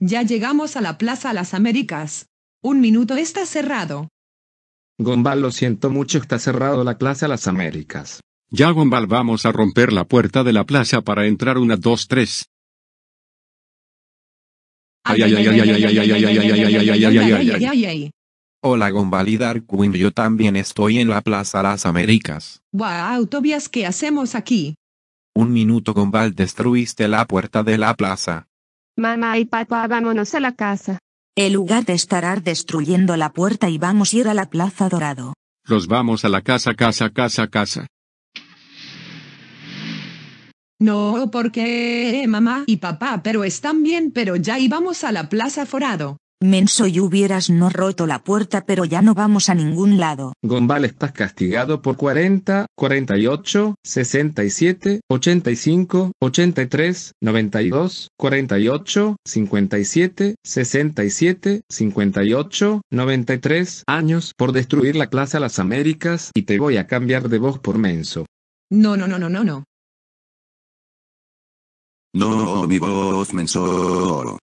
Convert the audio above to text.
Ya llegamos a la Plaza Las Américas. Un minuto está cerrado. Gombal, lo siento mucho, está cerrado la Plaza Las Américas. Ya, Gombal, vamos a romper la puerta de la plaza para entrar una, dos, tres. Ay ay ay ay ay ay ay ay ay ay ay ay ay ay ay ay ay Hola Gombal y Dark yo también estoy en la Plaza Las Américas. Wow, Tobias, ¿qué hacemos aquí? Un minuto Gombal, destruiste la puerta de la plaza. Mamá y papá, vámonos a la casa. El de estará destruyendo la puerta y vamos a ir a la Plaza Dorado. Los vamos a la casa, casa, casa, casa. No, porque mamá y papá, pero están bien, pero ya íbamos a la Plaza Forado. Menso y hubieras no roto la puerta pero ya no vamos a ningún lado. Gombal estás castigado por 40, 48, 67, 85, 83, 92, 48, 57, 67, 58, 93 años por destruir la a Las Américas y te voy a cambiar de voz por Menso. No, no, no, no, no, no. No, mi voz Menso.